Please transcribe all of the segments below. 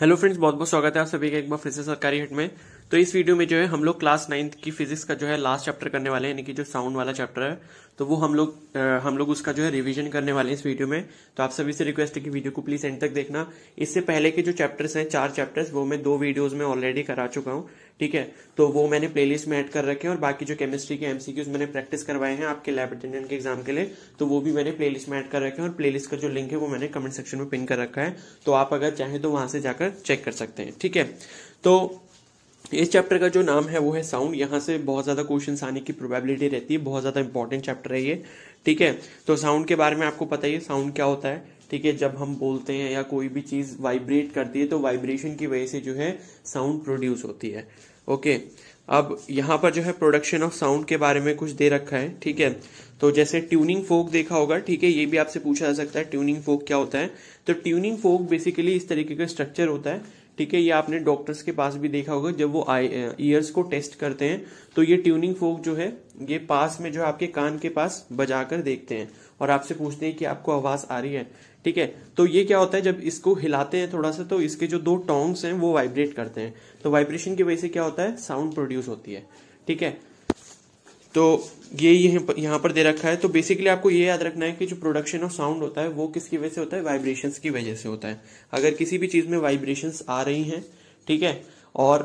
Hello friends बहुत बहुत स्वागत है आप सभी का एक बार फिर से सरकारी हिट में तो इस वीडियो में जो है हम लोग क्लास नाइन्थ की फिजिक्स का जो है लास्ट चैप्टर करने वाले हैं यानी कि जो साउंड वाला चैप्टर है तो वो हम लोग हम लोग उसका जो है रिवीजन करने वाले हैं इस वीडियो में तो आप सभी से रिक्वेस्ट है कि वीडियो को प्लीज एंड तक देखना इससे पहले के जो चैप्टर्स हैं चार चैप्टर्स वो मैं दो वीडियोज में ऑलरेडी करा चुका हूँ ठीक है तो वो मैंने प्ले में एड कर रखे हैं और बाकी जो केमिस्ट्री के एमसीक्यूज मैंने प्रैक्टिस करवाए हैं आपके लैब अटेंडेंट के एग्जाम के लिए तो वो भी मैंने प्ले में एड कर रखे हैं और प्ले का जो लिंक है वो मैंने कमेंट सेक्शन में पिन कर रखा है तो आप अगर चाहें तो वहां से जाकर चेक कर सकते हैं ठीक है तो इस चैप्टर का जो नाम है वो है साउंड यहाँ से बहुत ज़्यादा क्वेश्चन आने की प्रोबेबिलिटी रहती है बहुत ज़्यादा इंपॉर्टेंट चैप्टर है ये ठीक है तो साउंड के बारे में आपको पता ही साउंड क्या होता है ठीक है जब हम बोलते हैं या कोई भी चीज़ वाइब्रेट करती है तो वाइब्रेशन की वजह से जो है साउंड प्रोड्यूस होती है ओके अब यहाँ पर जो है प्रोडक्शन ऑफ साउंड के बारे में कुछ दे रखा है ठीक है तो जैसे ट्यूनिंग फोक देखा होगा ठीक है ये भी आपसे पूछा जा सकता है ट्यूनिंग फोक क्या होता है तो ट्यूनिंग फोक बेसिकली इस तरीके का स्ट्रक्चर होता है ठीक है ये आपने डॉक्टर्स के पास भी देखा होगा जब वो आई ईयर्स को टेस्ट करते हैं तो ये ट्यूनिंग फोक जो है ये पास में जो है आपके कान के पास बजा कर देखते हैं और आपसे पूछते हैं कि आपको आवाज आ रही है ठीक है तो ये क्या होता है जब इसको हिलाते हैं थोड़ा सा तो इसके जो दो टोंग्स हैं वो वाइब्रेट करते हैं तो वाइब्रेशन की वजह से क्या होता है साउंड प्रोड्यूस होती है ठीक है तो ये यहाँ पर दे रखा है तो बेसिकली आपको ये याद रखना है कि जो प्रोडक्शन ऑफ साउंड होता है वो किसकी वजह से होता है वाइब्रेशन की वजह से होता है अगर किसी भी चीज़ में वाइब्रेशन आ रही है ठीक है और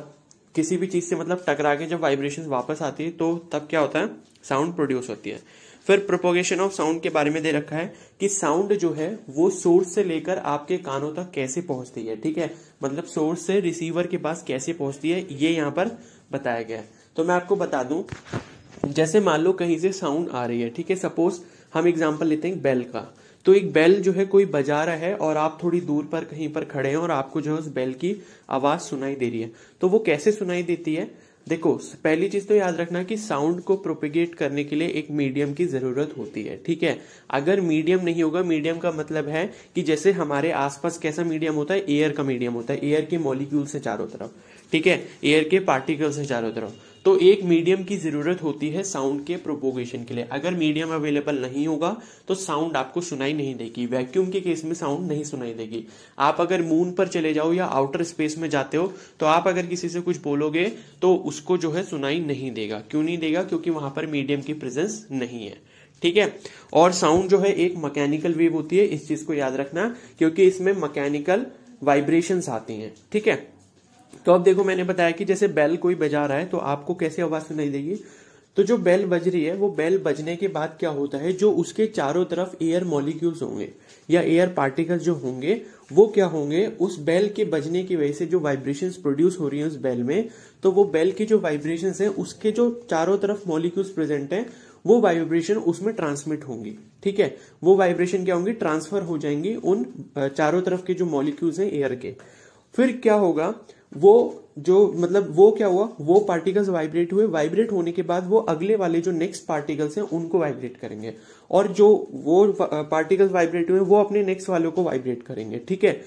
किसी भी चीज़ से मतलब टकरा के जब वाइब्रेशन वापस आती है तो तब क्या होता है साउंड प्रोड्यूस होती है फिर प्रोपोगेशन ऑफ साउंड के बारे में दे रखा है कि साउंड जो है वो सोर्स से लेकर आपके कानों तक कैसे पहुंचती है ठीक है मतलब सोर्स से रिसीवर के पास कैसे पहुंचती है ये यहाँ पर बताया गया है तो मैं आपको बता दूं जैसे मान लो कहीं से साउंड आ रही है ठीक है सपोज हम एग्जाम्पल लेते हैं बेल का तो एक बेल जो है कोई बजा रहा है और आप थोड़ी दूर पर कहीं पर खड़े हैं और आपको जो है उस बेल की आवाज सुनाई दे रही है तो वो कैसे सुनाई देती है देखो पहली चीज तो याद रखना कि साउंड को प्रोपिगेट करने के लिए एक मीडियम की जरूरत होती है ठीक है अगर मीडियम नहीं होगा मीडियम का मतलब है कि जैसे हमारे आसपास कैसा मीडियम होता है एयर का मीडियम होता है एयर के मॉलिक्यूल से चारों तरफ ठीक है एयर के पार्टिकल से चारों तरफ तो एक मीडियम की ज़रूरत होती है साउंड के प्रोपोगेशन के लिए अगर मीडियम अवेलेबल नहीं होगा तो साउंड आपको सुनाई नहीं देगी वैक्यूम के केस में साउंड नहीं सुनाई देगी आप अगर मून पर चले जाओ या आउटर स्पेस में जाते हो तो आप अगर किसी से कुछ बोलोगे तो उसको जो है सुनाई नहीं देगा क्यों नहीं देगा क्योंकि वहां पर मीडियम की प्रेजेंस नहीं है ठीक है और साउंड जो है एक मैकेनिकल वेव होती है इस चीज को याद रखना क्योंकि इसमें मैकेनिकल वाइब्रेशंस आती हैं ठीक है तो अब देखो मैंने बताया कि जैसे बेल कोई बजा रहा है तो आपको कैसे आवाज सुनाई देगी तो जो बेल बज रही है वो बेल बजने के बाद क्या होता है जो उसके चारों तरफ एयर मॉलिक्यूल्स होंगे या एयर पार्टिकल्स जो होंगे वो क्या होंगे उस बेल के बजने की वजह से जो वाइब्रेशंस प्रोड्यूस हो रही है उस बेल में तो वो बेल के जो वाइब्रेशंस है उसके जो चारों तरफ मॉलिक्यूल्स प्रेजेंट हैं वो वाइब्रेशन उसमें ट्रांसमिट होंगी ठीक है वो वाइब्रेशन क्या होंगी ट्रांसफर हो जाएंगी उन चारों तरफ के जो मॉलिक्यूल्स हैं एयर के फिर क्या होगा वो जो मतलब वो क्या हुआ वो पार्टिकल्स वाइब्रेट हुए वाइब्रेट होने के बाद वो अगले वाले जो नेक्स्ट पार्टिकल्स हैं उनको वाइब्रेट करेंगे और जो वो पार्टिकल्स वाइब्रेट हुए वो अपने नेक्स्ट वालों को वाइब्रेट करेंगे ठीक है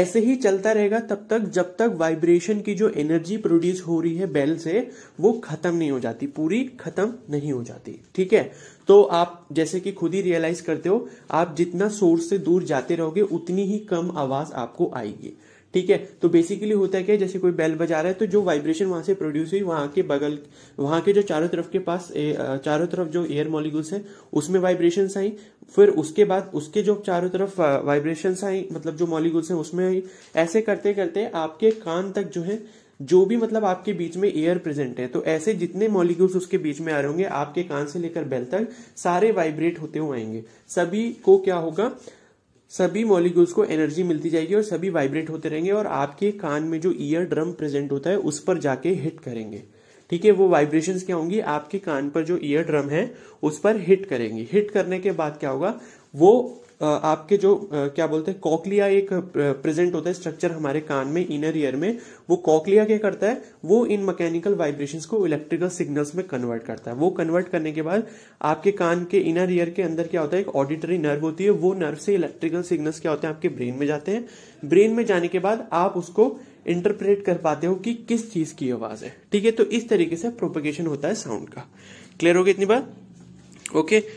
ऐसे ही चलता रहेगा तब तक जब तक वाइब्रेशन की जो एनर्जी प्रोड्यूस हो रही है बेल से वो खत्म नहीं हो जाती पूरी खत्म नहीं हो जाती ठीक है तो आप जैसे कि खुद ही रियलाइज करते हो आप जितना सोर्स से दूर जाते रहोगे उतनी ही कम आवाज आपको आएगी ठीक है तो बेसिकली होता है क्या जैसे कोई बेल बजा रहा है तो जो वाइब्रेशन वहां से प्रोड्यूस हुई वहां के बगल वहां के जो चारों तरफ के पास चारों तरफ जो एयर मॉलिक्यूल्स है उसमें वाइब्रेशन आई फिर उसके बाद उसके जो चारों तरफ वाइब्रेशन आई मतलब जो मॉलिक्यूल्स हैं उसमें आई ऐसे करते करते आपके कान तक जो है जो भी मतलब आपके बीच में एयर प्रेजेंट है तो ऐसे जितने मॉलिक्यूल्स उसके बीच में आ रहे होंगे आपके कान से लेकर बेल तक सारे वाइब्रेट होते हुए आएंगे सभी को क्या होगा सभी मॉलिक्यूल्स को एनर्जी मिलती जाएगी और सभी वाइब्रेट होते रहेंगे और आपके कान में जो ईयर ड्रम प्रेजेंट होता है उस पर जाके हिट करेंगे ठीक है वो वाइब्रेशन क्या होंगी आपके कान पर जो ईयर ड्रम है उस पर हिट करेंगे हिट करने के बाद क्या होगा वो आपके जो क्या बोलते हैं कॉकलिया एक प्रेजेंट होता है स्ट्रक्चर हमारे कान में इनर ईयर में वो कॉकलिया क्या करता है वो इन मैकेनिकल वाइब्रेशंस को इलेक्ट्रिकल सिग्नल्स में कन्वर्ट करता है वो कन्वर्ट करने के बाद आपके कान के इनर ईयर के अंदर क्या होता है एक ऑडिटरी नर्व होती है वो नर्व से इलेक्ट्रिकल सिग्नल्स क्या होते हैं आपके ब्रेन में जाते हैं ब्रेन में जाने के बाद आप उसको इंटरप्रेट कर पाते हो कि किस चीज की आवाज है ठीक है तो इस तरीके से प्रोपोगेशन होता है साउंड का क्लियर हो गया इतनी बात ओके okay?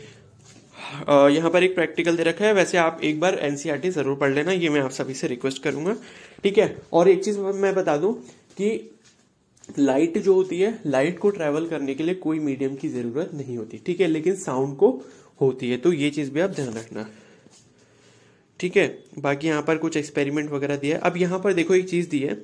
यहाँ पर एक प्रैक्टिकल दे रखा है वैसे आप एक बार एनसीईआरटी e ज़रूर पढ़ लेना ये मैं आप सभी से रिक्वेस्ट करूंगा ठीक है और एक चीज़ मैं बता दू कि लाइट जो होती है लाइट को ट्रेवल करने के लिए कोई मीडियम की ज़रूरत नहीं होती ठीक है लेकिन साउंड को होती है तो ये चीज़ भी आप ध्यान रखना ठीक है बाकी यहाँ पर कुछ एक्सपेरिमेंट वगैरह दिया है अब यहाँ पर देखो एक चीज़ दी है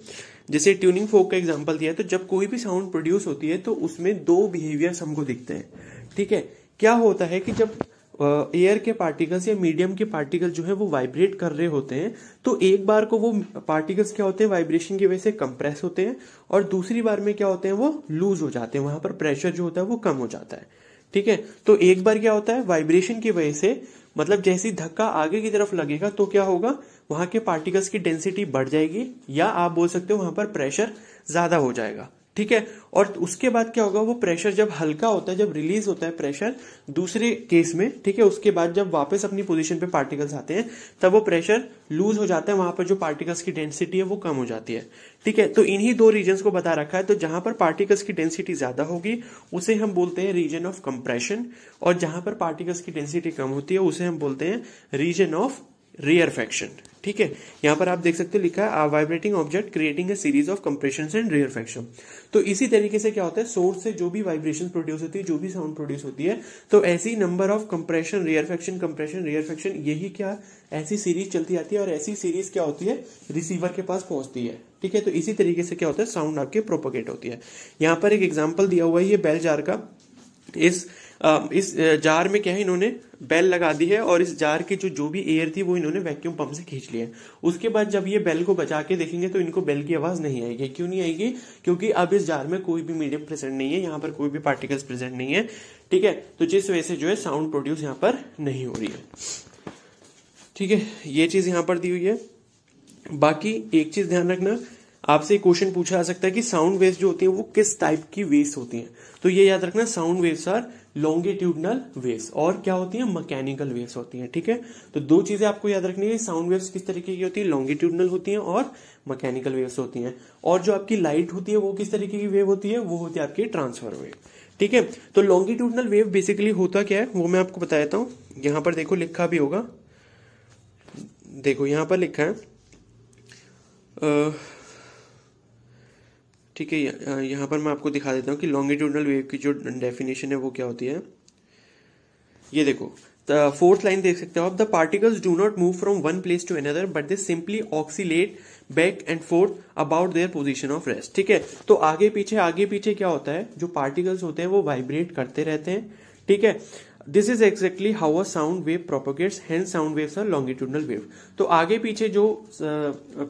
जैसे ट्यूनिंग फोक का एग्जांपल दिया है तो जब कोई भी साउंड प्रोड्यूस होती है तो उसमें दो बिहेवियर्स हमको दिखते हैं ठीक है क्या होता है कि जब एयर के पार्टिकल्स या मीडियम के पार्टिकल जो है वो वाइब्रेट कर रहे होते हैं तो एक बार को वो पार्टिकल्स क्या होते हैं वाइब्रेशन की वजह से कंप्रेस होते हैं और दूसरी बार में क्या होते हैं वो लूज हो जाते हैं वहां पर प्रेशर जो होता है वो कम हो जाता है ठीक है तो एक बार क्या होता है वाइब्रेशन की वजह से मतलब जैसे ही धक्का आगे की तरफ लगेगा तो क्या होगा वहां के पार्टिकल्स की डेंसिटी बढ़ जाएगी या आप बोल सकते हो वहां पर प्रेशर ज्यादा हो जाएगा ठीक है और उसके बाद क्या होगा वो प्रेशर जब हल्का होता है जब रिलीज होता है प्रेशर दूसरे केस में ठीक है उसके बाद जब वापस अपनी पोजीशन पे पार्टिकल्स आते हैं तब वो प्रेशर लूज हो जाता है वहां पर जो पार्टिकल्स की डेंसिटी है वो कम हो जाती है ठीक है तो इन्हीं दो रीजन को बता रखा है तो जहां पर पार्टिकल्स की डेंसिटी ज्यादा होगी उसे हम बोलते हैं रीजन ऑफ कंप्रेशन और जहां पर पार्टिकल्स की डेंसिटी कम होती है उसे हम बोलते हैं रीजन ऑफ रियर फैक्शन ठीक है यहाँ पर आप देख सकते हो लिखा है vibrating object creating a series of compression and rarefaction तो इसी तरीके से क्या होता है सोर्स से जो भी वाइब्रेशन प्रोड्यूस होती है जो भी साउंड प्रोड्यूस होती है तो ऐसी number of compression faction compression faction यही क्या ऐसी सीरीज चलती आती है और ऐसी सीरीज क्या होती है रिसीवर के पास पहुंचती है ठीक है तो इसी तरीके से क्या होता है साउंड आपके प्रोपोगेट होती है यहाँ पर एक एग्जाम्पल दिया हुआ है ये बेलजार का इस इस जार में क्या है इन्होंने बेल लगा दी है और इस जार की जो जो भी एयर थी वो इन्होंने वैक्यूम पंप से खींच लिया है उसके बाद जब ये बेल को बचा के देखेंगे तो इनको बेल की आवाज नहीं आएगी क्यों नहीं आएगी क्योंकि अब इस जार में कोई भी मीडियम प्रेजेंट नहीं है यहाँ पर कोई भी पार्टिकल्स प्रेजेंट नहीं है ठीक है तो जिस वजह से जो है साउंड प्रोड्यूस यहाँ पर नहीं हो रही है ठीक है ये चीज यहाँ पर दी हुई है बाकी एक चीज ध्यान रखना आपसे क्वेश्चन पूछा जा सकता है कि साउंड वेव्स जो होती है वो किस टाइप की वेव्स होती हैं तो ये याद रखना sound waves are longitudinal waves और क्या होती है मैकेनिकल वेव्स होती हैं ठीक है थीके? तो दो चीजें आपको याद रखनी है साउंड वेव्स किस तरीके की होती है लॉन्गिट्यूडनल होती हैं और मैकेनिकल वेव्स होती हैं और जो आपकी लाइट होती है वो किस तरीके की वेव होती है वो होती है आपकी ट्रांसफर वेव ठीक है तो लॉन्गिट्यूडनल वेव बेसिकली होता क्या है वो मैं आपको बता देता हूं यहां पर देखो लिखा भी होगा देखो यहां पर लिखा है आ, ठीक है यहाँ पर मैं आपको दिखा देता हूँ कि लॉन्गिट्यूडनल वेव की जो डेफिनेशन है वो क्या होती है ये देखो फोर्थ लाइन देख सकते हो आप the particles do not move from one place to another but they simply oscillate back and forth about their position of rest ठीक है तो आगे पीछे आगे पीछे क्या होता है जो पार्टिकल्स होते हैं वो वाइब्रेट करते रहते हैं ठीक है this is exactly how a sound wave propagates and sound waves are longitudinal wave तो आगे पीछे जो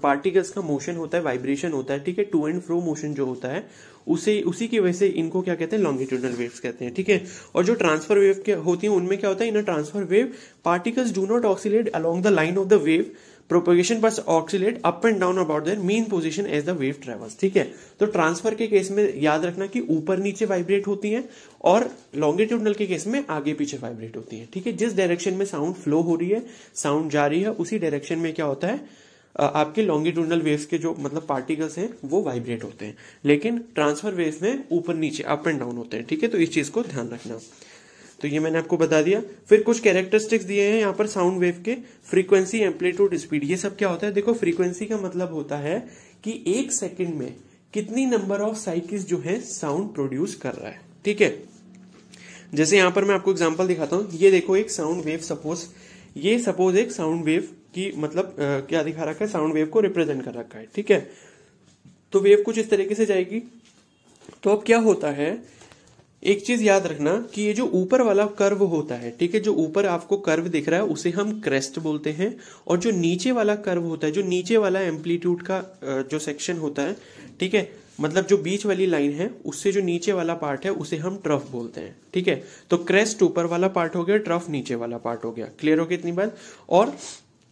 पार्टिकल्स का मोशन होता है वाइब्रेशन होता है ठीक है टू एंड फ्रो मोशन जो होता है उसे उसी की वजह से इनको क्या कहते हैं लॉन्गिट्यूडनल वेव्स कहते हैं ठीक है थीके? और जो ट्रांसफर वेव होती है उनमें क्या होता है in transverse wave particles do not oscillate along the line of the wave propagation बस oscillate up and down about their mean position as the wave travels ठीक है तो ट्रांसफर के केस में याद रखना कि ऊपर नीचे वाइब्रेट होती है और लॉन्गिट्यूडनल के केस में आगे पीछे वाइब्रेट होती है ठीक है जिस डायरेक्शन में साउंड फ्लो हो रही है साउंड जा रही है उसी डायरेक्शन में क्या होता है आपके लॉन्गिट्यूडनल वेव्स के जो मतलब पार्टिकल्स हैं वो वाइब्रेट होते हैं लेकिन ट्रांसफर वेव्स में ऊपर नीचे अप एंड डाउन होते हैं ठीक है तो इस चीज को ध्यान रखना तो ये मैंने आपको बता दिया फिर कुछ कैरेक्टरिस्टिक्स दिए हैं यहाँ पर साउंड वेव के फ्रीक्वेंसी एम्पलीट्यूड स्पीड ये सब क्या होता है देखो फ्रीक्वेंसी का मतलब होता है कि एक सेकेंड में कितनी नंबर ऑफ साइकिल्स जो है साउंड प्रोड्यूस कर रहा है ठीक है जैसे यहां पर मैं आपको एग्जाम्पल दिखाता हूं ये देखो एक साउंड वेव सपोज ये सपोज एक साउंड वेव की मतलब आ, क्या दिखा रखा है साउंड वेव को रिप्रेजेंट कर रखा है ठीक है तो वेव कुछ इस तरीके से जाएगी तो अब क्या होता है एक चीज याद रखना कि ये जो ऊपर वाला कर्व होता है ठीक है जो ऊपर आपको कर्व दिख रहा है उसे हम क्रेस्ट बोलते हैं और जो नीचे वाला कर्व होता है जो नीचे वाला एम्पलीट्यूड का जो सेक्शन होता है ठीक है मतलब जो बीच वाली लाइन है उससे जो नीचे वाला पार्ट है उसे हम ट्रफ बोलते हैं ठीक है तो क्रेस्ट ऊपर वाला पार्ट हो गया ट्रफ नीचे वाला पार्ट हो गया क्लियर हो गया इतनी बात और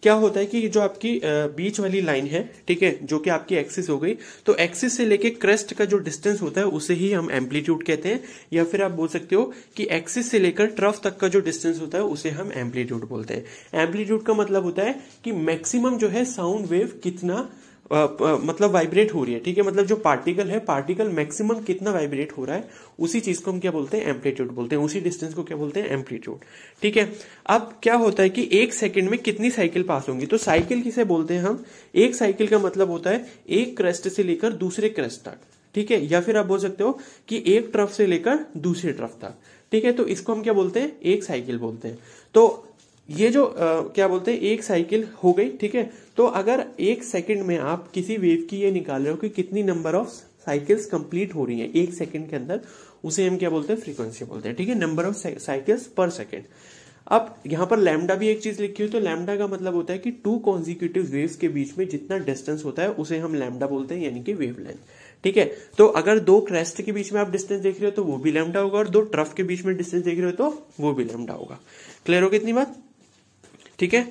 क्या होता है कि जो आपकी बीच वाली लाइन है ठीक है जो कि आपकी एक्सिस हो गई तो एक्सिस से लेके क्रेस्ट का जो डिस्टेंस होता है उसे ही हम एम्पलीट्यूड कहते हैं या फिर आप बोल सकते हो कि एक्सिस से लेकर ट्रफ तक का जो डिस्टेंस होता है उसे हम एम्पलीट्यूड बोलते हैं एम्पलीट्यूड का मतलब होता है कि मैक्सिमम जो है साउंड वेव कितना मतलब वाइब्रेट हो रही है ठीक है मतलब जो पार्टिकल है पार्टिकल मैक्सिमम कितना वाइब्रेट हो रहा है उसी चीज को हम क्या बोलते हैं एम्पलीट्यूड बोलते हैं उसी डिस्टेंस को क्या बोलते हैं एम्पलीट्यूड ठीक है अब क्या होता है कि एक सेकंड में कितनी साइकिल पास होंगी तो साइकिल किसे बोलते हैं हम एक साइकिल का मतलब होता है एक क्रेस्ट से लेकर दूसरे क्रेस्ट तक ठीक है या फिर आप बोल सकते हो कि एक ट्रफ से लेकर दूसरे ट्रफ तक ठीक है तो इसको हम क्या बोलते हैं एक साइकिल बोलते हैं तो ये जो आ, क्या बोलते हैं एक साइकिल हो गई ठीक है तो अगर एक सेकंड में आप किसी वेव की ये निकाल रहे हो कि कितनी नंबर ऑफ साइकिल्स कंप्लीट हो रही है एक सेकंड के अंदर उसे हम क्या बोलते हैं फ्रीक्वेंसी बोलते हैं ठीक है number of cycles per second अब यहां पर लैमडा भी एक चीज लिखी हुई तो लैमडा का मतलब होता है कि टू कॉन्जिक्यूटिव वेव्स के बीच में जितना डिस्टेंस होता है उसे हम लैमडा बोलते हैं यानी कि वेव ठीक है तो अगर दो क्रेस्ट के बीच में आप डिस्टेंस देख रहे हो तो वो भी लैमडा होगा और दो ट्रफ के बीच में डिस्टेंस देख रहे हो तो वो भी लैमडा होगा क्लियर हो कितनी बात ठीक है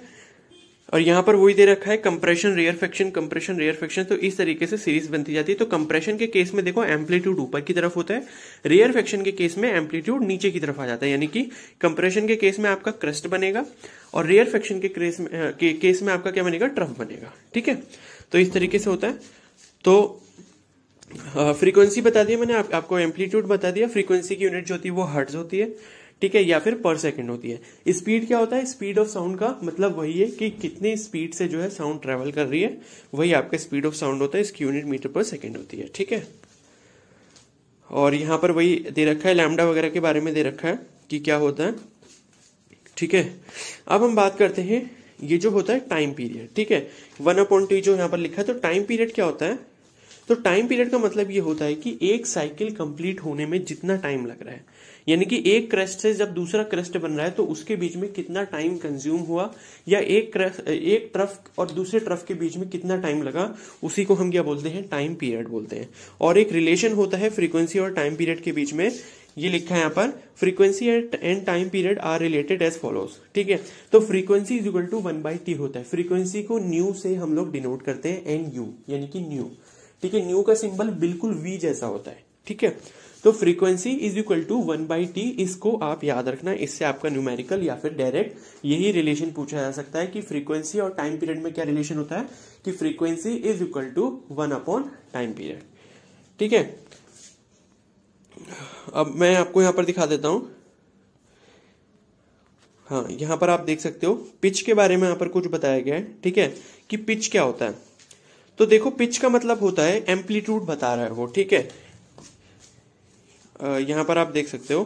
और यहां पर वही दे रखा है compression rarefaction compression rarefaction तो इस तरीके से सीरीज बनती जाती है तो कंप्रेशन के केस में देखो एम्पलीट्यूड ऊपर की तरफ होता है रेयर फैक्शन के केस में एम्पलीट्यूड नीचे की तरफ आ जाता है यानी कि कंप्रेशन के केस में आपका क्रस्ट बनेगा और रेयर फैक्शन के केस में के, केस में आपका क्या बनेगा ट्रफ बनेगा ठीक है तो इस तरीके से होता है तो फ्रीक्वेंसी बता दी मैंने आप, आपको एम्पलीट्यूड बता दिया फ्रीक्वेंसी की यूनिट जो होती है वो हर्ट्ज होती है ठीक है या फिर पर सेकंड होती है स्पीड क्या होता है स्पीड ऑफ साउंड का मतलब वही है कि कितनी स्पीड से जो है साउंड ट्रेवल कर रही है वही आपका स्पीड ऑफ साउंड होता है इसकी यूनिट मीटर पर सेकंड होती है ठीक है और यहां पर वही दे रखा है लैमडा वगैरह के बारे में दे रखा है कि क्या होता है ठीक है अब हम बात करते हैं ये जो होता है टाइम पीरियड ठीक है वन अपॉइंट टी जो यहाँ पर लिखा है तो टाइम पीरियड क्या होता है तो टाइम पीरियड का मतलब ये होता है कि एक साइकिल कंप्लीट होने में जितना टाइम लग रहा है यानी कि एक क्रस्ट से जब दूसरा क्रस्ट बन रहा है तो उसके बीच में कितना टाइम कंज्यूम हुआ या एक एक ट्रफ और दूसरे ट्रफ के बीच में कितना टाइम लगा उसी को हम क्या बोलते हैं टाइम पीरियड बोलते हैं और एक रिलेशन होता है फ्रीक्वेंसी और टाइम पीरियड के बीच में ये लिखा है यहाँ पर frequency and time period are related as follows ठीक है तो frequency is equal to one by T होता है फ्रीक्वेंसी को न्यू से हम लोग डिनोट करते हैं एन यू यानी कि न्यू ठीक है न्यू का सिंबल बिल्कुल वी जैसा होता है ठीक है तो frequency is equal to one by T इसको आप याद रखना इससे आपका न्यूमेरिकल या फिर डायरेक्ट यही रिलेशन पूछा जा सकता है कि फ्रीक्वेंसी और टाइम पीरियड में क्या रिलेशन होता है कि frequency is equal to one upon time period ठीक है अब मैं आपको यहां पर दिखा देता हूं हाँ यहां पर आप देख सकते हो पिच के बारे में यहां पर कुछ बताया गया है ठीक है कि पिच क्या होता है तो देखो पिच का मतलब होता है एम्पलीट्यूड बता रहा है वो ठीक है यहां पर आप देख सकते हो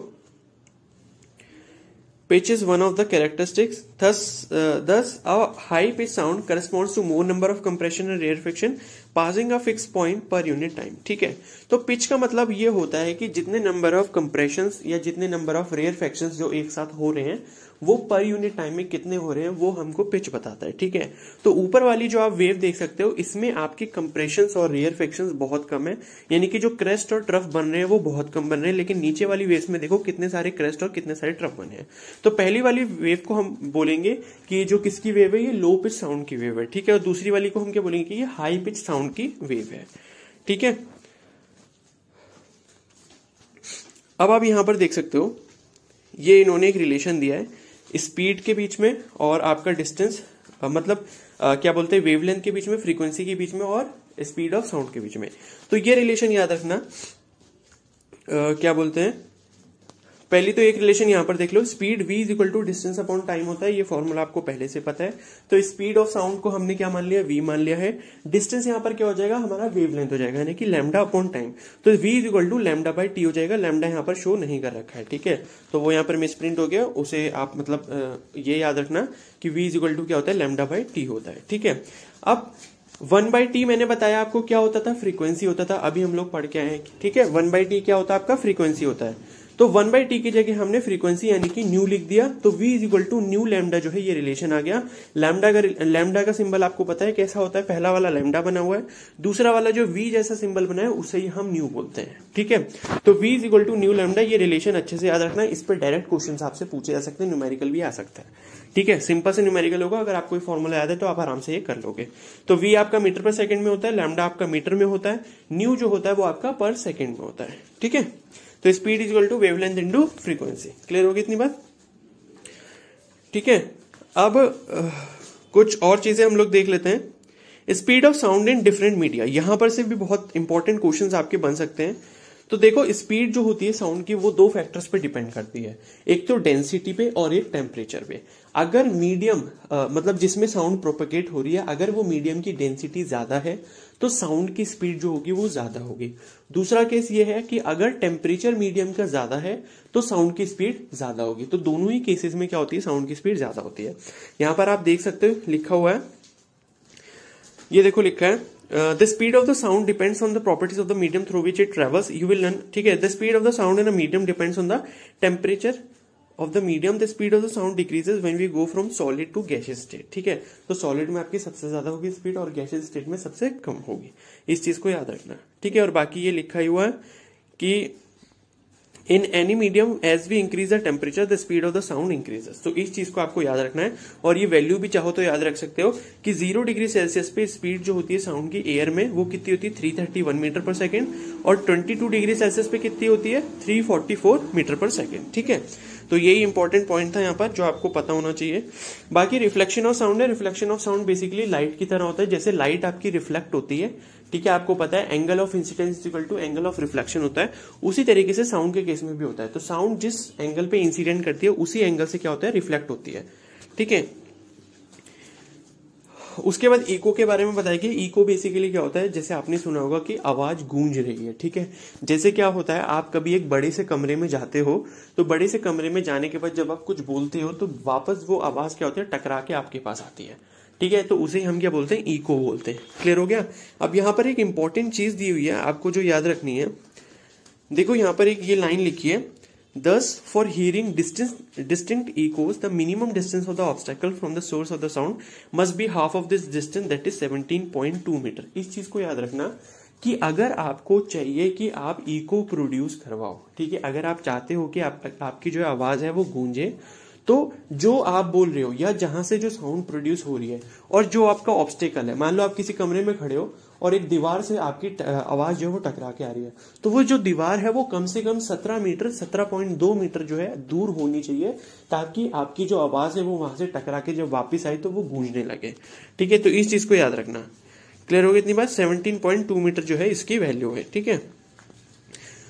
pitch is one of the characteristics thus thus a high pitch sound corresponds to more number of compression and rare rarefaction passing a fix point per unit time ठीक है तो पिच का मतलब ये होता है कि जितने नंबर ऑफ कंप्रेशन या जितने नंबर ऑफ रेयर रेयरफेक्शन जो एक साथ हो रहे हैं वो पर यूनिट टाइम में कितने हो रहे हैं वो हमको पिच बताता है ठीक है तो ऊपर वाली जो आप वेव देख सकते हो इसमें आपके कंप्रेशन और रेयर फ्रिक्शन बहुत कम है यानी कि जो क्रेस्ट और ट्रफ बन रहे हैं वो बहुत कम बन रहे हैं लेकिन नीचे वाली वेव में देखो कितने सारे क्रेस्ट और कितने सारे ट्रफ बने हैं तो पहली वाली वेव को हम बोलेंगे कि जो किसकी वेव है ये लो पिच साउंड की वेव है ठीक है और दूसरी वाली को हम क्या बोलेंगे कि ये हाई पिच साउंड की वेव है ठीक है अब आप यहां पर देख सकते हो ये इन्होंने एक रिलेशन दिया है स्पीड के बीच में और आपका डिस्टेंस मतलब आ, क्या बोलते हैं वेवलेंथ के बीच में फ्रीक्वेंसी के बीच में और स्पीड ऑफ साउंड के बीच में तो ये रिलेशन याद रखना आ, क्या बोलते हैं पहली तो एक रिलेशन यहां पर देख लो speed v is equal to distance upon time होता है ये फॉर्मूला आपको पहले से पता है तो स्पीड ऑफ साउंड को हमने क्या मान लिया वी मान लिया है डिस्टेंस यहां पर क्या हो जाएगा हमारा वेव हो जाएगा यानी कि लेमडा अपॉन टाइम तो v is equal to lambda by T हो जाएगा लेमडा यहां पर शो नहीं कर रखा है ठीक है तो वो यहाँ पर मिस प्रिंट हो गया उसे आप मतलब ये याद रखना कि वी इज इक्वल टू क्या होता है लेमडा बाई टी होता है ठीक है अब वन बाई टी मैंने बताया आपको क्या होता था फ्रीक्वेंसी होता था अभी हम लोग पढ़ के आए हैं ठीक है वन बाई टी क्या होता है आपका फ्रीक्वेंसी होता है तो वन बाई टी की जगह हमने फ्रीक्वेंसी यानी कि न्यू लिख दिया तो v is equal to nu lambda जो है ये रिलेशन आ गया लैमडा का लैमडा का सिंबल आपको पता है कैसा होता है पहला वाला लैमडा बना हुआ है दूसरा वाला जो वी जैसा सिंबल बना है उसे ही हम न्यू बोलते हैं ठीक है तो v is equal to nu lambda ये रिलेशन अच्छे से याद रखना इस पर डायरेक्ट क्वेश्चन आपसे पूछे जा सकते हैं न्यूमेरिकल भी आ सकता है ठीक है सिंपल से न्यूमेरिकल होगा अगर आपको फॉर्मूला याद है तो आप आराम से ये कर लोगे तो वी आपका मीटर पर सेकंड में होता है लैमडा आपका मीटर में होता है न्यू जो होता है वो आपका पर सेकंड में होता है ठीक है तो speed is equal to wavelength into frequency clear होगी इतनी बात ठीक है अब कुछ और चीजें हम लोग देख लेते हैं speed of sound in different media यहां पर से भी बहुत इंपॉर्टेंट क्वेश्चन आपके बन सकते हैं तो देखो स्पीड जो होती है साउंड की वो दो फैक्टर्स पे डिपेंड करती है एक तो डेंसिटी पे और एक टेम्परेचर पे अगर मीडियम मतलब जिसमें साउंड प्रोपोगेट हो रही है अगर वो मीडियम की डेंसिटी ज्यादा है तो साउंड की स्पीड जो होगी वो ज्यादा होगी दूसरा केस ये है कि अगर टेम्परेचर मीडियम का ज्यादा है तो साउंड की स्पीड ज्यादा होगी तो दोनों ही केसेस में क्या होती है साउंड की स्पीड ज्यादा होती है यहां पर आप देख सकते हो लिखा हुआ है ये देखो लिखा है the speed of the sound depends on the properties of the medium through which it travels you will learn ठीक है the speed of the sound in a medium depends on the temperature of the medium the speed of the sound decreases when we go from solid to gaseous state ठीक है तो solid में आपकी सबसे ज्यादा होगी स्पीड और gaseous state में सबसे कम होगी इस चीज को याद रखना ठीक है और बाकी ये लिखा ही हुआ है कि in any medium as we increase the temperature the speed of the sound increases तो इस चीज को आपको याद रखना है और ये वैल्यू भी चाहो तो याद रख सकते हो कि जीरो डिग्री सेल्सियस पे स्पीड जो होती है साउंड की एयर में वो कितनी होती है three thirty one metre per second और ट्वेंटी टू डिग्री सेल्सियस पे कितनी होती है three forty four metre per second ठीक है तो यही इंपॉर्टेंट पॉइंट था यहाँ पर जो आपको पता होना चाहिए बाकी रिफ्लेक्शन ऑफ साउंड है reflection of sound basically light की तरह होता है जैसे लाइट आपकी रिफ्लेक्ट होती है ठीक है आपको पता है angle of incidence equal to angle of reflection होता है उसी तरीके से साउंड के केस में भी होता है तो साउंड जिस एंगल पे इंसिडेंट करती है उसी एंगल से क्या होता है रिफ्लेक्ट होती है ठीक है उसके बाद इको के बारे में बताएंगे इको बेसिकली क्या होता है जैसे आपने सुना होगा कि आवाज गूंज रही है ठीक है जैसे क्या होता है आप कभी एक बड़े से कमरे में जाते हो तो बड़े से कमरे में जाने के बाद जब आप कुछ बोलते हो तो वापस वो आवाज क्या होती है टकरा के आपके पास आती है ठीक है तो उसे हम क्या बोलते हैं इको बोलते हैं क्लियर हो गया अब यहाँ पर एक इंपॉर्टेंट चीज दी हुई है आपको जो याद रखनी है देखो यहाँ पर एक ये लाइन लिखी है Thus, for hearing distinct, distinct echoes, the minimum distance of the obstacle from the source of the sound must be half of this distance that is 17.2 metre इस चीज को याद रखना कि अगर आपको चाहिए कि आप इको प्रोड्यूस करवाओ ठीक है अगर आप चाहते हो कि आप, आपकी जो आवाज है वो गूंजे तो जो आप बोल रहे हो या जहां से जो साउंड प्रोड्यूस हो रही है और जो आपका ऑब्स्टेकल है मान लो आप किसी कमरे में खड़े हो और एक दीवार से आपकी आवाज जो है वो टकरा के आ रही है तो वो जो दीवार है वो कम से कम सत्रह मीटर सत्रह पॉइंट दो मीटर जो है दूर होनी चाहिए ताकि आपकी जो आवाज है वो वहां से टकरा के जब वापिस आई तो वो गूंजने लगे ठीक है तो इस चीज को याद रखना क्लियर हो गया इतनी बात सेवनटीन पॉइंट टू मीटर जो है इसकी वैल्यू है ठीक है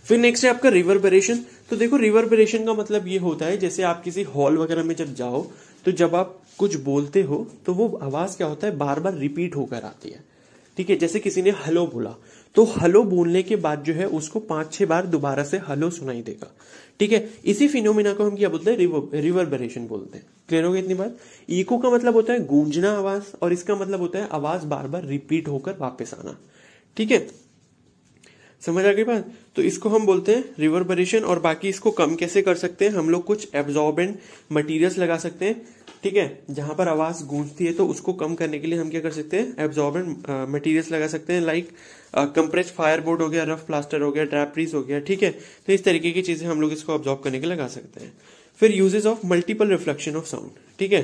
फिर नेक्स्ट है आपका रिवर्बरेशन तो देखो रिवर्बरेशन का मतलब ये होता है जैसे आप किसी हॉल वगैरह में जब जाओ तो जब आप कुछ बोलते हो तो वो आवाज क्या होता है बार बार रिपीट होकर आती है ठीक है जैसे किसी ने हलो बोला तो हलो बोलने के बाद जो है उसको पांच छह बार दोबारा से हलो सुनाई देगा ठीक है इसी फिनोमिना को हम क्या बोलते हैं रिवर्बरेशन बोलते हैं क्लियर हो गया इतनी बात इको का मतलब होता है गूंजना आवाज और इसका मतलब होता है आवाज बार बार रिपीट होकर वापस आना ठीक है समझ आ गई बात तो इसको हम बोलते हैं रिवर्बरेशन और बाकी इसको कम कैसे कर सकते हैं हम लोग कुछ एब्जॉर्बेंट मटेरियल्स लगा सकते हैं ठीक है जहां पर आवाज गूंजती है तो उसको कम करने के लिए हम क्या कर सकते हैं एब्जॉर्बेंट मटेरियल्स uh, लगा सकते हैं लाइक कंप्रेस फायर बोर्ड हो गया रफ प्लास्टर हो गया ट्रैपरीज हो गया ठीक है तो इस तरीके की चीजें हम लोग इसको ऑब्जॉर्व करने के लिए लगा सकते हैं फिर uses of multiple reflection of sound ठीक है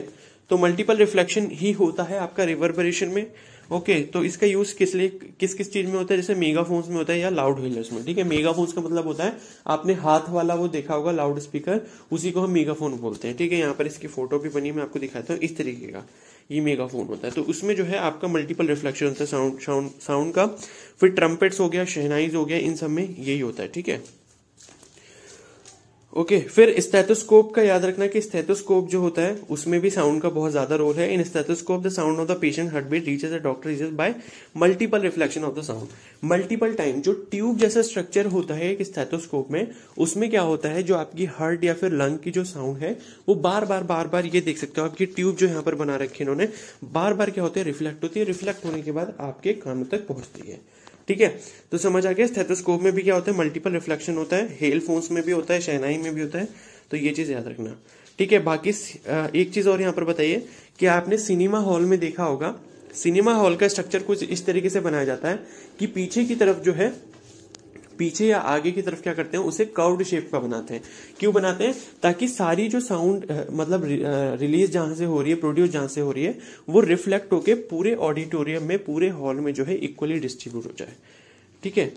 तो मल्टीपल रिफ्लेक्शन ही होता है आपका रिवर्बरेशन में ओके तो इसका यूज किस लिए किस किस चीज में होता है जैसे मेगाफोन्स में होता है या लाउड हीलर्स में ठीक है मेगाफोन्स का मतलब होता है आपने हाथ वाला वो देखा होगा लाउड स्पीकर उसी को हम मेगाफोन बोलते हैं ठीक है यहाँ पर इसकी फोटो भी बनी मैं आपको दिखाता हूँ इस तरीके का ये मेगाफोन होता है तो उसमें जो है आपका मल्टीपल रिफ्लेक्शन होता है साउंड साउंड साउंड का फिर ट्रम्पेट्स हो गया शहनाइज हो गया इन सब में यही होता है ठीक है ओके okay, फिर स्टेथोस्कोप का याद रखना कि स्टेथोस्कोप जो होता है उसमें भी साउंड का बहुत ज्यादा रोल है in stethoscope the sound of the patient heart beat reaches the doctor reaches by multiple reflection of the sound multiple time जो ट्यूब जैसा स्ट्रक्चर होता है एक स्टेथोस्कोप में उसमें क्या होता है जो आपकी हार्ट या फिर लंग की जो साउंड है वो बार बार बार बार ये देख सकते हो आपकी ट्यूब जो यहाँ पर बना रखी है इन्होंने बार बार क्या होते है रिफ्लेक्ट होती है रिफ्लेक्ट होने के बाद आपके कानों तक पहुंचती है ठीक है तो समझ आ गया स्थेटोस्कोप में भी क्या होता है मल्टीपल रिफ्लेक्शन होता है हेल फोन्स में भी होता है शहनाई में भी होता है तो ये चीज़ याद रखना ठीक है बाकी एक चीज़ और यहाँ पर बताइए कि आपने सिनेमा हॉल में देखा होगा सिनेमा हॉल का स्ट्रक्चर कुछ इस तरीके से बनाया जाता है कि पीछे की तरफ जो है पीछे या आगे की तरफ क्या करते हैं उसे कर्व्ड शेप का बनाते हैं क्यों बनाते हैं ताकि सारी जो साउंड मतलब रिलीज जहां से हो रही है प्रोड्यूस जहां से हो रही है वो रिफ्लेक्ट होके पूरे ऑडिटोरियम में पूरे हॉल में जो है इक्वली डिस्ट्रीब्यूट हो जाए ठीक है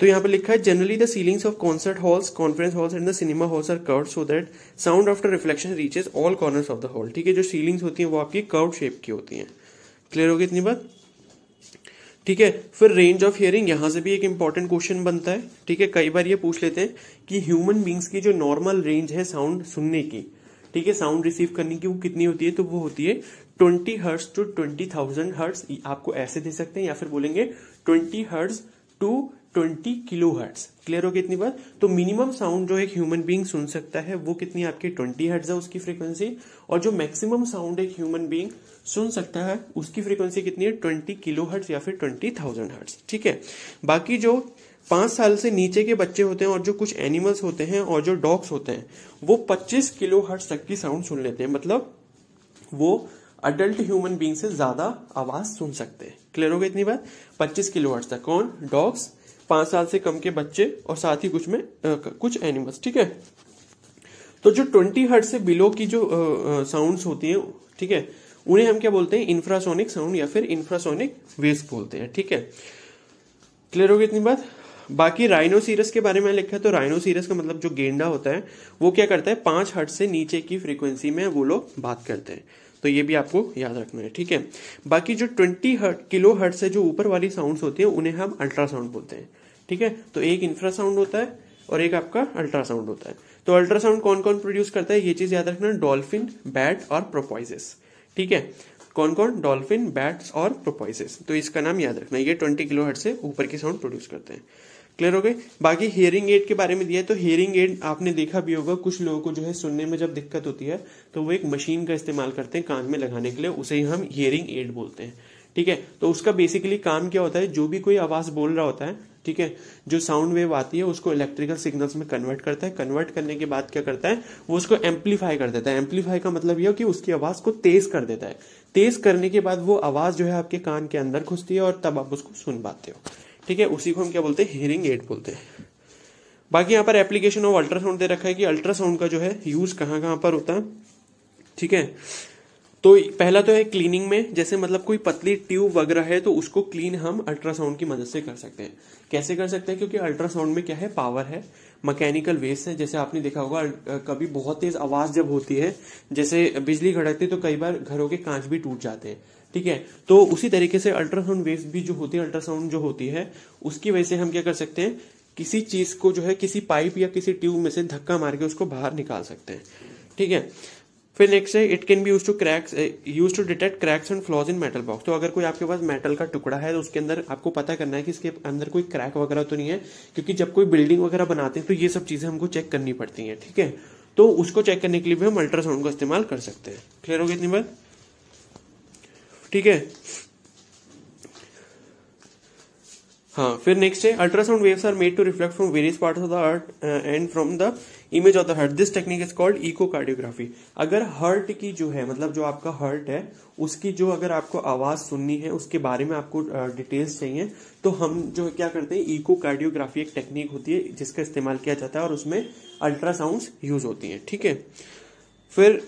तो यहाँ पे लिखा है generally the ceilings of concert halls conference halls and the cinema halls are curve so that sound after reflection reaches all corners of the hall ठीक है जो सीलिंग्स होती हैं वो आपकी कर्व शेप की होती हैं क्लियर होगी इतनी बात ठीक है फिर रेंज ऑफ हियरिंग यहाँ से भी एक इंपॉर्टेंट क्वेश्चन बनता है ठीक है कई बार ये पूछ लेते हैं कि ह्यूमन बींग्स की जो नॉर्मल रेंज है साउंड सुनने की ठीक है साउंड रिसीव करने की वो कितनी होती है तो वो होती है twenty hertz to twenty thousand hertz आपको ऐसे दे सकते हैं या फिर बोलेंगे twenty hertz to twenty kilo hertz clear हो गए इतनी बात तो मिनिमम साउंड जो एक ह्यूमन बींग सुन सकता है वो कितनी आपकी ट्वेंटी हर्ट्स है उसकी फ्रीक्वेंसी और जो मैक्सिमम साउंड एक ह्यूमन बींग सुन सकता है उसकी फ्रीक्वेंसी कितनी है ट्वेंटी किलो हर्ट्स या फिर ट्वेंटी थाउजेंड हर्ट्स ठीक है बाकी जो पांच साल से नीचे के बच्चे होते हैं और जो कुछ एनिमल्स होते हैं और जो डॉग्स होते हैं वो पच्चीस किलो हर्ट्स तक की साउंड सुन लेते हैं मतलब वो अडल्ट ह्यूमन बींग से ज्यादा आवाज सुन सकते हैं क्लियर हो गया इतनी बात पच्चीस किलो हर्ट्स तक कौन डॉग्स पांच साल से कम के बच्चे और साथ ही कुछ में आ, कुछ एनिमल्स ठीक है तो जो ट्वेंटी हर्ट से बिलो की जो साउंड्स होती हैं ठीक है उन्हें हम क्या बोलते हैं इंफ्रासोनिक साउंड या फिर इंफ्रासोनिक वेव्स बोलते हैं ठीक है क्लियर होगी इतनी बात बाकी राइनोसीरस के बारे में लिखा है तो राइनोसीरस का मतलब जो गेंडा होता है वो क्या करता है पांच हट से नीचे की फ्रीक्वेंसी में वो लोग बात करते हैं तो ये भी आपको याद रखना है ठीक है बाकी जो ट्वेंटी हर्ट किलो हर्ट से जो ऊपर वाली साउंड होती है उन्हें हम अल्ट्रासाउंड बोलते हैं ठीक है तो एक इंफ्रासाउंड होता है और एक आपका अल्ट्रासाउंड होता है तो अल्ट्रासाउंड कौन कौन प्रोड्यूस करता है ये चीज याद रखना डॉल्फिन बैट और प्रोपोइसिस ठीक है कौन कौन डॉल्फिन बैट्स और प्रोपाइसिस तो इसका नाम याद रखना ये ट्वेंटी किलो हट से ऊपर की साउंड प्रोड्यूस करते हैं क्लियर हो गए बाकी हेयरिंग एड के बारे में दिया है तो हेयरिंग एड आपने देखा भी होगा कुछ लोगों को जो है सुनने में जब दिक्कत होती है तो वो एक मशीन का इस्तेमाल करते हैं कान में लगाने के लिए उसे ही हम हियरिंग एड बोलते हैं ठीक है तो उसका बेसिकली काम क्या होता है जो भी कोई आवाज बोल रहा होता है ठीक है जो साउंड वेव आती है उसको इलेक्ट्रिकल सिग्नल्स में कन्वर्ट करता है कन्वर्ट करने के बाद क्या करता है वो उसको एम्पलीफाई कर देता है एम्पलीफाई का मतलब यह कि उसकी आवाज को तेज कर देता है तेज करने के बाद वो आवाज जो है आपके कान के अंदर घुसती है और तब आप उसको सुन पाते हो ठीक है उसी को हम क्या बोलते हैं हियरिंग एड बोलते हैं बाकी यहाँ पर एप्लीकेशन ऑफ अल्ट्रासाउंड दे रखा है कि अल्ट्रासाउंड का जो है यूज कहाँ कहाँ पर होता है ठीक है तो पहला तो है क्लीनिंग में जैसे मतलब कोई पतली ट्यूब वगैरह है तो उसको क्लीन हम अल्ट्रासाउंड की मदद से कर सकते हैं कैसे कर सकते हैं क्योंकि अल्ट्रासाउंड में क्या है पावर है मैकेनिकल वेस्ट है जैसे आपने देखा होगा कभी बहुत तेज आवाज जब होती है जैसे बिजली घड़कती है तो कई बार घरों के कांच भी टूट जाते हैं ठीक है तो उसी तरीके से अल्ट्रासाउंड वेस्ट भी जो होती है अल्ट्रासाउंड जो होती है उसकी वजह से हम क्या कर सकते हैं किसी चीज को जो है किसी पाइप या किसी ट्यूब में से धक्का मार के उसको बाहर निकाल सकते हैं ठीक है फिर नेक्स्ट है it can be use to cracks use to detect cracks and flaws in metal box तो अगर कोई आपके पास मेटल का टुकड़ा है तो उसके अंदर आपको पता करना है कि इसके अंदर कोई क्रैक वगैरह तो नहीं है क्योंकि जब कोई बिल्डिंग वगैरह बनाते हैं तो ये सब चीज़ें हमको चेक करनी पड़ती हैं ठीक है तो उसको चेक करने के लिए भी हम अल्ट्रासाउंड का इस्तेमाल कर सकते हैं क्लियर हो गया इतनी बात ठीक है हाँ फिर नेक्स्ट है ultrasound waves are made to reflect from various parts of the earth and from the image of the heart this technique is called echocardiography अगर हर्ट की जो है मतलब जो आपका हर्ट है उसकी जो अगर आपको आवाज सुननी है उसके बारे में आपको डिटेल्स चाहिए तो हम जो क्या करते हैं इकोकार्डियोग्राफी एक टेक्निक होती है जिसका इस्तेमाल किया जाता है और उसमें अल्ट्रासाउंड यूज होती है ठीक है फिर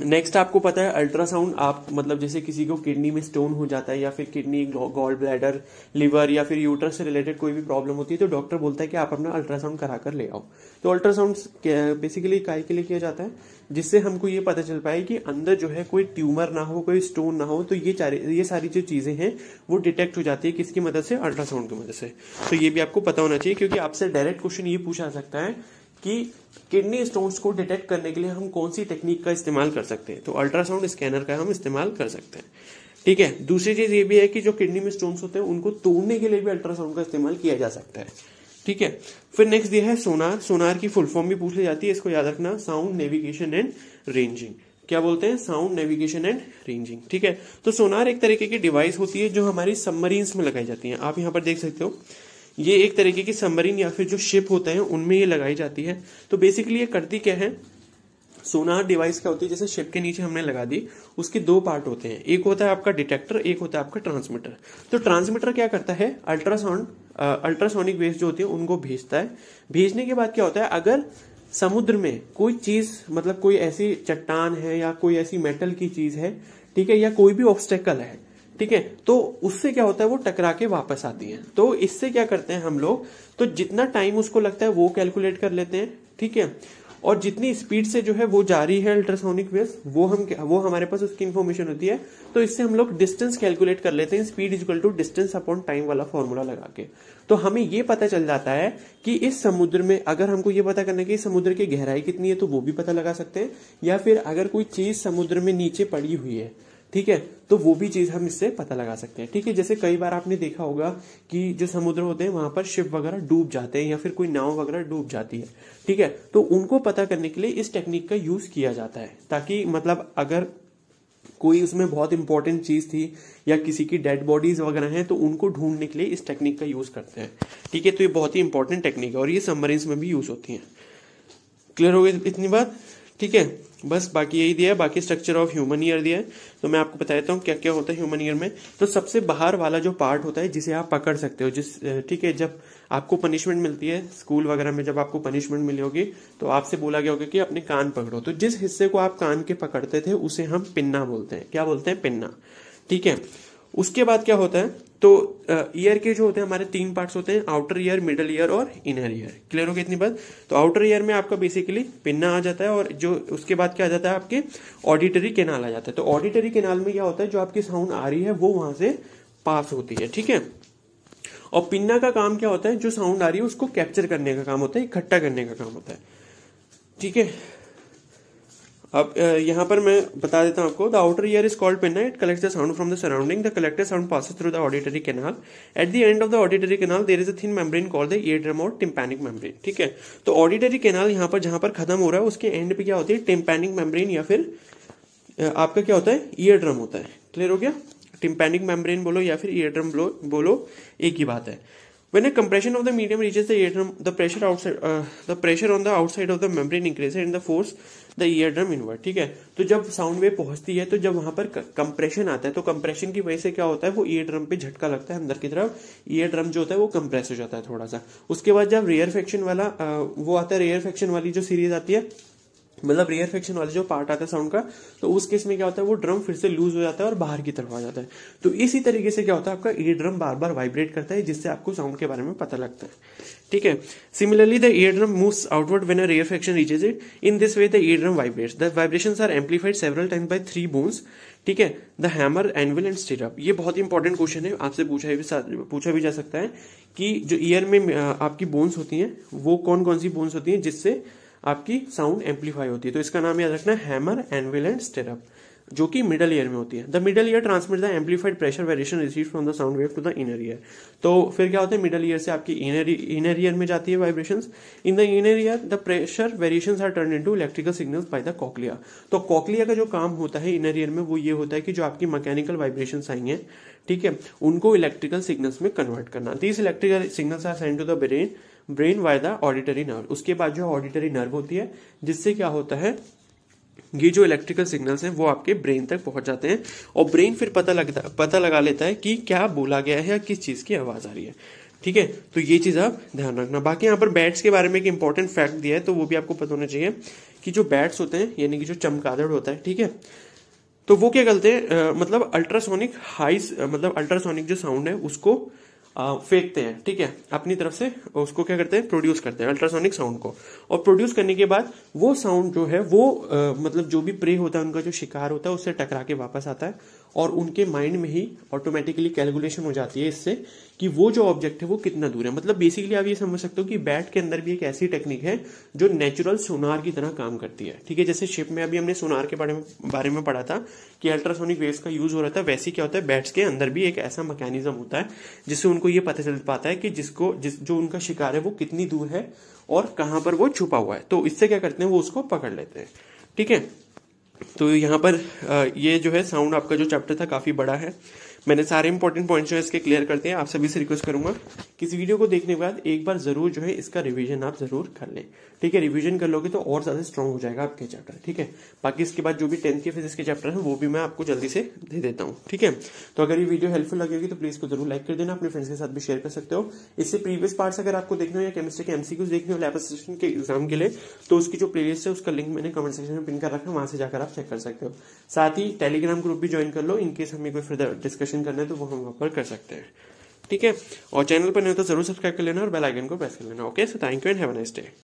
नेक्स्ट आपको पता है अल्ट्रासाउंड आप मतलब जैसे किसी को किडनी में स्टोन हो जाता है या फिर किडनी गॉल ब्लैडर लिवर या फिर यूटर से रिलेटेड कोई भी प्रॉब्लम होती है तो डॉक्टर बोलता है कि आप अपना अल्ट्रासाउंड करा कर ले आओ तो अल्ट्रासाउंड बेसिकली काय के लिए किया जाता है जिससे हमको ये पता चल पाए कि अंदर जो है कोई ट्यूमर ना हो कोई स्टोन ना हो तो ये ये सारी जो चीज़ें हैं वो डिटेक्ट हो जाती है किसकी मदद से अल्ट्रासाउंड की मदद से तो ये भी आपको पता होना चाहिए क्योंकि आपसे डायरेक्ट क्वेश्चन ये पूछा सकता है कि किडनी स्टोन्स को डिटेक्ट करने के लिए हम कौन सी टेक्निक का इस्तेमाल कर सकते हैं तो अल्ट्रासाउंड स्कैनर का हम इस्तेमाल कर सकते हैं ठीक है दूसरी चीज ये भी है कि जो किडनी में स्टोन्स होते हैं उनको तोड़ने के लिए भी अल्ट्रासाउंड का इस्तेमाल किया जा सकता है ठीक है फिर नेक्स्ट दिया है सोनार सोनार की फुल फॉर्म भी पूछ ली जाती है इसको याद रखना साउंड नेविगेशन एंड रेंजिंग क्या बोलते हैं साउंड नेविगेशन एंड रेंजिंग ठीक है तो सोनार एक तरीके की डिवाइस होती है जो हमारी सबमरीन्स में लगाई जाती है आप यहां पर देख सकते हो ये एक तरीके की सबमरीन या फिर जो शिप होते हैं उनमें ये लगाई जाती है तो बेसिकली ये करती क्या है सोनार डिवाइस क्या होती है जैसे शिप के नीचे हमने लगा दी उसके दो पार्ट होते हैं एक होता है आपका डिटेक्टर एक होता है आपका ट्रांसमीटर तो ट्रांसमीटर क्या करता है अल्ट्रासाउंड अल्ट्रासोनिक वेव जो होती है उनको भेजता है भेजने के बाद क्या होता है अगर समुद्र में कोई चीज मतलब कोई ऐसी चट्टान है या कोई ऐसी मेटल की चीज है ठीक है या कोई भी ऑब्स्टेकल है ठीक है तो उससे क्या होता है वो टकरा के वापस आती है तो इससे क्या करते हैं हम लोग तो जितना टाइम उसको लगता है वो कैलकुलेट कर लेते हैं ठीक है और जितनी स्पीड से जो है वो जा रही है अल्ट्रासोनिक वेव्स वो हम वो हमारे पास उसकी इन्फॉर्मेशन होती है तो इससे हम लोग डिस्टेंस कैलकुलेट कर लेते हैं speed equal to distance upon time वाला फॉर्मूला लगा के तो हमें ये पता चल जाता है कि इस समुद्र में अगर हमको ये पता करना कि समुद्र की गहराई कितनी है तो वो भी पता लगा सकते हैं या फिर अगर कोई चीज समुद्र में नीचे पड़ी हुई है ठीक है तो वो भी चीज हम इससे पता लगा सकते हैं ठीक है जैसे कई बार आपने देखा होगा कि जो समुद्र होते हैं वहां पर शिप वगैरह डूब जाते हैं या फिर कोई नाव वगैरह डूब जाती है ठीक है तो उनको पता करने के लिए इस टेक्निक का यूज किया जाता है ताकि मतलब अगर कोई उसमें बहुत इंपॉर्टेंट चीज थी या किसी की डेड बॉडीज वगैरह हैं तो उनको ढूंढने के लिए इस टेक्निक का यूज करते हैं ठीक है तो ये बहुत ही इंपॉर्टेंट टेक्निक है और ये सबमरीन्स में भी यूज होती है क्लियर हो गई इतनी बात ठीक है बस बाकी यही दिया है बाकी स्ट्रक्चर ऑफ ह्यूमन ईयर दिया है तो मैं आपको बता देता हूँ क्या क्या होता है ह्यूमन ईयर में तो सबसे बाहर वाला जो पार्ट होता है जिसे आप पकड़ सकते हो जिस ठीक है जब आपको पनिशमेंट मिलती है स्कूल वगैरह में जब आपको पनिशमेंट मिली होगी तो आपसे बोला गया होगा कि अपने कान पकड़ो तो जिस हिस्से को आप कान के पकड़ते थे उसे हम पिन्ना बोलते हैं क्या बोलते हैं पिन्ना ठीक है उसके बाद क्या होता है तो ईयर के जो होते हैं हमारे तीन पार्ट्स होते हैं आउटर ईयर मिडल ईयर और इनर ईयर क्लियर हो गया इतनी बात तो आउटर ईयर में आपका बेसिकली पिन्ना आ जाता है और जो उसके बाद क्या आ जाता है आपके ऑडिटरी केनाल आ जाता है तो ऑडिटरी केनाल में क्या होता है जो आपकी साउंड आ रही है वो वहां से पास होती है ठीक है और पिन्ना का काम क्या होता है जो साउंड आ रही है उसको कैप्चर करने का काम होता है इकट्ठा करने का काम होता है ठीक है अब यहाँ पर मैं बता देता हूँ आपको the outer ear is called pinna it collect the sound from the surrounding the collected sound pass through the auditory canal at the end of the auditory canal there is a thin membrane call the ear drum और tympanic membrane ठीक है तो auditory canal यहाँ पर जहां पर खत्म हो रहा है उसके एंड पे क्या होती है टिम्पेनिक मेम्ब्रेन या फिर आपका क्या होता है ईयर ड्रम होता है क्लियर हो गया टिम्पेनिक मेम्ब्रेन बोलो या फिर ईयर ड्रम बोलो एक ही बात है When a compression of the medium reaches the eardrum, the pressure outside uh, the pressure on the outside of the membrane increases and the force the eardrum inward. ठीक है तो जब साउंड वेव पहुंचती है तो जब वहां पर कंप्रेशन आता है तो कंप्रेशन की वजह से क्या होता है वो ईयरड्रम पे झटका लगता है अंदर की तरफ ईयरड्रम जो होता है वो कंप्रेस हो जाता है थोड़ा सा उसके बाद जब रेयर फैक्शन वाला वो आता है रेयर फैक्शन वाली जो सीरीज आती है मतलब रेयर फ्रिक्शन वाले जो पार्ट आता है साउंड का तो उस केस में क्या होता है वो ड्रम फिर से लूज हो जाता है और बाहर की तरफ आ जाता है तो इसी तरीके से क्या होता है आपका ईयर ड्रम बार बार वाइब्रेट करता है जिससे आपको साउंड के बारे में पता लगता है ठीक है similarly the ear drum moves outward when a rare friction reaches it in this way the ear drum vibrates the vibration are amplified several times by three bones ठीक है the hammer anvil and stirrup ये बहुत important question है आपसे पूछा भी पूछा भी जा सकता है कि जो ईयर में आपकी बोन्स होती हैं वो कौन कौन सी बोन्स होती हैं जिससे आपकी साउंड एम्पलीफाई होती है तो इसका नाम याद रखना हैमर एनविल एंड स्टेरअप जो कि मिडल ईयर में होती है the middle ear transmit the amplified pressure variation receive from the sound wave to the inner ear तो फिर क्या होता है मिडल ईयर से आपकी इनर इनर ईयर में जाती है vibration in the inner ear the pressure variation are turn into electrical signal by the cochlea तो कॉकलिया का जो काम होता है इनर ईयर में वो ये होता है कि जो आपकी मैकेनिकल वाइब्रेशन आई है ठीक है उनको इलेक्ट्रिकल सिग्नल्स में कन्वर्ट करना these electrical signals are send to the brain brain by the auditory nerve उसके बाद जो ऑडिटरी नर्व होती है जिससे क्या होता है ये जो इलेक्ट्रिकल सिग्नल्स हैं वो आपके ब्रेन तक पहुंच जाते हैं और ब्रेन फिर पता लगता पता लगा लेता है कि क्या बोला गया है या किस चीज़ की आवाज़ आ रही है ठीक है तो ये चीज़ आप ध्यान रखना बाकी यहाँ पर बैट्स के बारे में एक इंपॉर्टेंट फैक्ट दिया है तो वो भी आपको पता होना चाहिए कि जो बैट्स होते हैं यानी कि जो चमकादड़ होता है ठीक है तो वो क्या करते हैं मतलब अल्ट्रासोनिक हाई मतलब अल्ट्रासोनिक जो साउंड है उसको फेंकते हैं ठीक है अपनी तरफ से उसको क्या करते हैं प्रोड्यूस करते हैं अल्ट्रासोनिक साउंड को और प्रोड्यूस करने के बाद वो साउंड जो है वो आ, मतलब जो भी प्रे होता है उनका जो शिकार होता है उससे टकरा के वापस आता है और उनके माइंड में ही ऑटोमेटिकली कैलकुलेशन हो जाती है इससे कि वो जो ऑब्जेक्ट है वो कितना दूर है मतलब बेसिकली आप ये समझ सकते हो कि बैट के अंदर भी एक ऐसी टेक्निक है जो नेचुरल सोनार की तरह काम करती है ठीक है जैसे शिप में अभी हमने सोनार के बारे में बारे में पढ़ा था कि अल्ट्रासोनिक वेव्स का यूज हो रहा था वैसे क्या होता है बैट्स के अंदर भी एक ऐसा मैकेनिज्म होता है जिससे उनको ये पता चल पाता है कि जिसको जिस जो उनका शिकार है वो कितनी दूर है और कहाँ पर वो छुपा हुआ है तो इससे क्या करते हैं वो उसको पकड़ लेते हैं ठीक है तो यहाँ पर ये जो है साउंड आपका जो चैप्टर था काफ़ी बड़ा है मैंने सारे इंपॉर्टेंट पॉइंट्स जो है इसके क्लियर करते हैं आप सभी से रिक्वेस्ट करूंगा कि इस वीडियो को देखने के बाद एक बार जरूर जो है इसका रिवीजन आप जरूर कर लें ठीक है रिवीजन कर लोगे तो और ज्यादा स्ट्रांग हो जाएगा आपके चैप्टर ठीक है बाकी इसके बाद जो भी टेंथ के फिजिक्स के चैप्टर है वो भी मैं आपको जल्दी से दे देता हूँ ठीक है तो अगर ये वीडियो हेल्पफुल लगेगी तो प्लीज को जरूर लाइक कर देना अपने फ्रेंड्स के साथ भी शेयर कर सकते हो इससे प्रीवियस पार्ट्स अगर आपको देखने हो या केमिस्ट्री के एमसीक्यूज देखने हो लैब के एग्जाम के लिए तो उसकी जो प्लेलिस्ट है उसका लिंक मैंने कमेंट सेक्शन में पिन कर रखा है वहां से जाकर आप चेक कर सकते हो साथ ही टेलीग्राम ग्रुप भी ज्वाइन कर लो इनकेस हमें कोई फर्दर डिस्कशन क्वेश्चन करना है तो वो हम वहाँ पर कर सकते हैं ठीक है और चैनल पर नहीं हो तो जरूर सब्सक्राइब कर लेना और बेल आइकन को प्रेस कर लेना okay so thank you and have a nice day